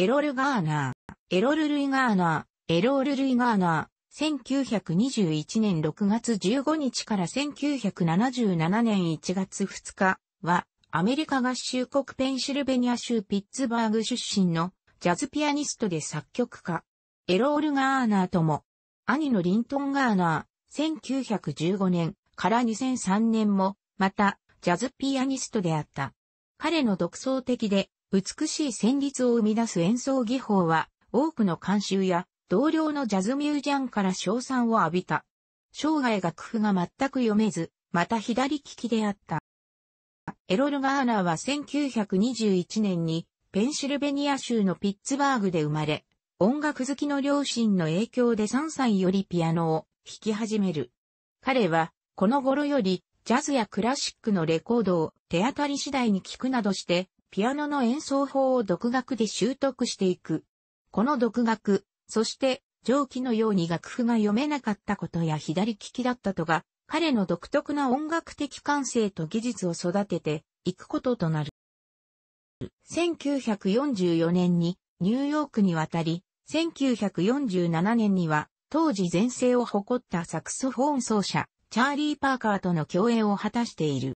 エロル・ガーナー、エロル・ルイ・ガーナー、エロール・ルイ・ガーナー、1921年6月15日から1977年1月2日は、アメリカ合衆国ペンシルベニア州ピッツバーグ出身のジャズピアニストで作曲家、エロール・ガーナーとも、兄のリントン・ガーナー、1915年から2003年も、また、ジャズピアニストであった。彼の独創的で美しい旋律を生み出す演奏技法は、多くの監修や同僚のジャズミュージャンから賞賛を浴びた。生涯楽譜が全く読めず、また左利きであった。エロル・ガーナーは1921年にペンシルベニア州のピッツバーグで生まれ、音楽好きの両親の影響で3歳よりピアノを弾き始める。彼はこの頃よりジャズやクラシックのレコードを手当たり次第に聴くなどしてピアノの演奏法を独学で習得していく。この独学、そして上記のように楽譜が読めなかったことや左利きだったとが、彼の独特な音楽的感性と技術を育てていくこととなる。1944年にニューヨークに渡り、1947年には当時全盛を誇ったサクソフォン奏者、チャーリー・パーカーとの共演を果たしている。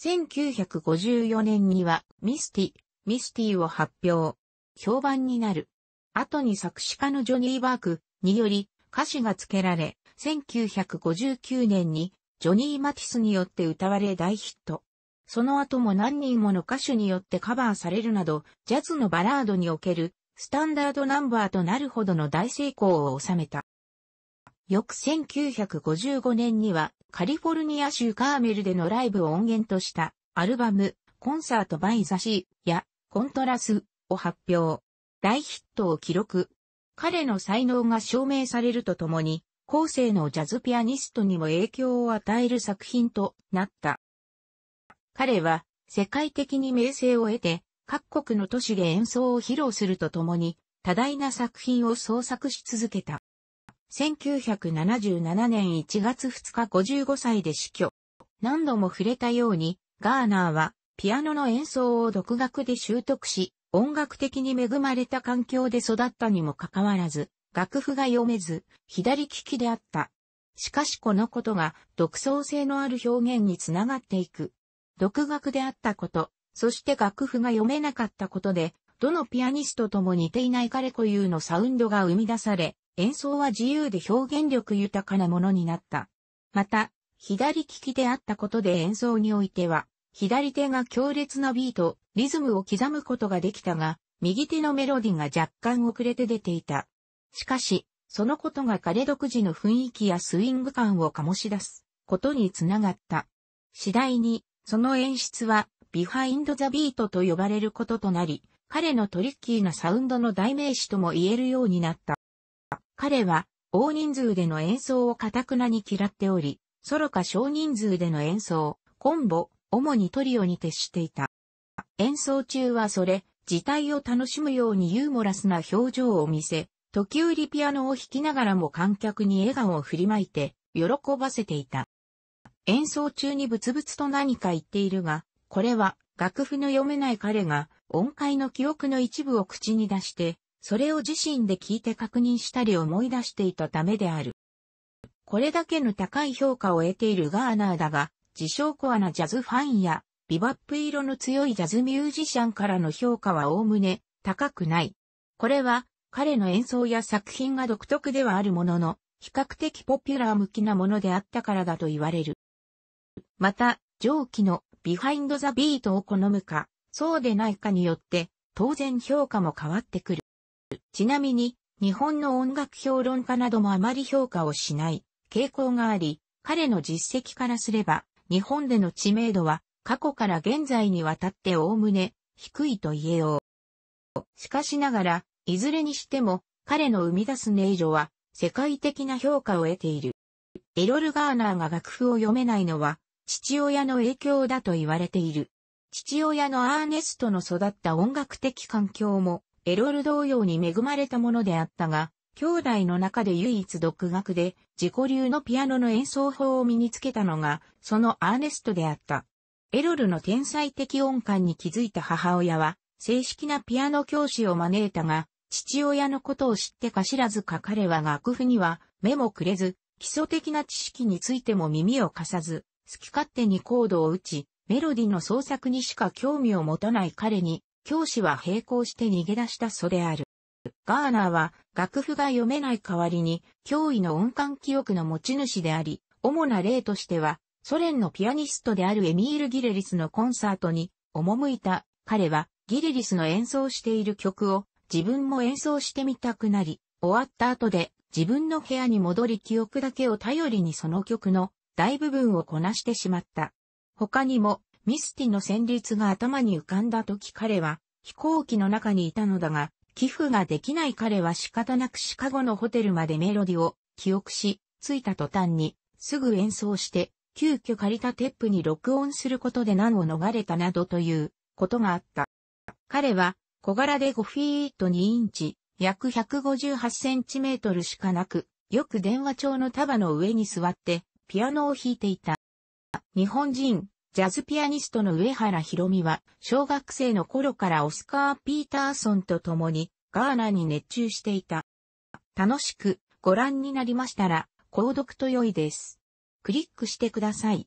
1954年にはミスティ、ミスティを発表。評判になる。後に作詞家のジョニー・バークにより歌詞が付けられ、1959年にジョニー・マティスによって歌われ大ヒット。その後も何人もの歌手によってカバーされるなど、ジャズのバラードにおけるスタンダードナンバーとなるほどの大成功を収めた。翌1955年にはカリフォルニア州カーメルでのライブを音源としたアルバム、コンサートバイザシーやコントラスを発表。大ヒットを記録。彼の才能が証明されるとともに、後世のジャズピアニストにも影響を与える作品となった。彼は世界的に名声を得て、各国の都市で演奏を披露するとともに、多大な作品を創作し続けた。1977年1月2日55歳で死去。何度も触れたように、ガーナーはピアノの演奏を独学で習得し、音楽的に恵まれた環境で育ったにもかかわらず、楽譜が読めず、左利きであった。しかしこのことが独創性のある表現につながっていく。独学であったこと、そして楽譜が読めなかったことで、どのピアニストとも似ていない彼固有のサウンドが生み出され、演奏は自由で表現力豊かなものになった。また、左利きであったことで演奏においては、左手が強烈なビート、リズムを刻むことができたが、右手のメロディが若干遅れて出ていた。しかし、そのことが彼独自の雰囲気やスイング感を醸し出すことにつながった。次第に、その演出は、ビハインドザビートと呼ばれることとなり、彼のトリッキーなサウンドの代名詞とも言えるようになった。彼は大人数での演奏をたくなに嫌っており、ソロか少人数での演奏、コンボ、主にトリオに徹していた。演奏中はそれ、自体を楽しむようにユーモラスな表情を見せ、時折ピアノを弾きながらも観客に笑顔を振りまいて、喜ばせていた。演奏中にブツブツと何か言っているが、これは楽譜の読めない彼が音階の記憶の一部を口に出してそれを自身で聞いて確認したり思い出していたためである。これだけの高い評価を得ているガーナーだが、自称コアなジャズファンや、ビバップ色の強いジャズミュージシャンからの評価はおおむね高くない。これは彼の演奏や作品が独特ではあるものの、比較的ポピュラー向きなものであったからだと言われる。また、上記のビハインドザビートを好むか、そうでないかによって、当然評価も変わってくる。ちなみに、日本の音楽評論家などもあまり評価をしない傾向があり、彼の実績からすれば、日本での知名度は過去から現在にわたっておおむね低いと言えよう。しかしながら、いずれにしても、彼の生み出す音色は世界的な評価を得ている。エロル・ガーナーが楽譜を読めないのは父親の影響だと言われている。父親のアーネストの育った音楽的環境もエロル同様に恵まれたものであったが、兄弟の中で唯一独学で自己流のピアノの演奏法を身につけたのが、そのアーネストであった。エロルの天才的音感に気づいた母親は、正式なピアノ教師を招いたが、父親のことを知ってか知らずか彼は楽譜には目もくれず、基礎的な知識についても耳を貸さず、好き勝手にコードを打ち、メロディの創作にしか興味を持たない彼に、教師は並行して逃げ出したそうである。ガーナーは楽譜が読めない代わりに脅威の音感記憶の持ち主であり、主な例としてはソ連のピアニストであるエミール・ギレリスのコンサートに赴いた彼はギレリスの演奏している曲を自分も演奏してみたくなり、終わった後で自分の部屋に戻り記憶だけを頼りにその曲の大部分をこなしてしまった。他にもミスティの旋律が頭に浮かんだ時彼は飛行機の中にいたのだが、寄付ができない彼は仕方なくシカゴのホテルまでメロディを記憶し、着いた途端にすぐ演奏して、急遽借りたテップに録音することで難を逃れたなどということがあった。彼は小柄で5フィート2インチ、約158センチメートルしかなく、よく電話帳の束の上に座ってピアノを弾いていた。日本人、ジャズピアニストの上原ひろみは、小学生の頃からオスカー・ピーターソンと共に、ガーナに熱中していた。楽しくご覧になりましたら、購読と良いです。クリックしてください。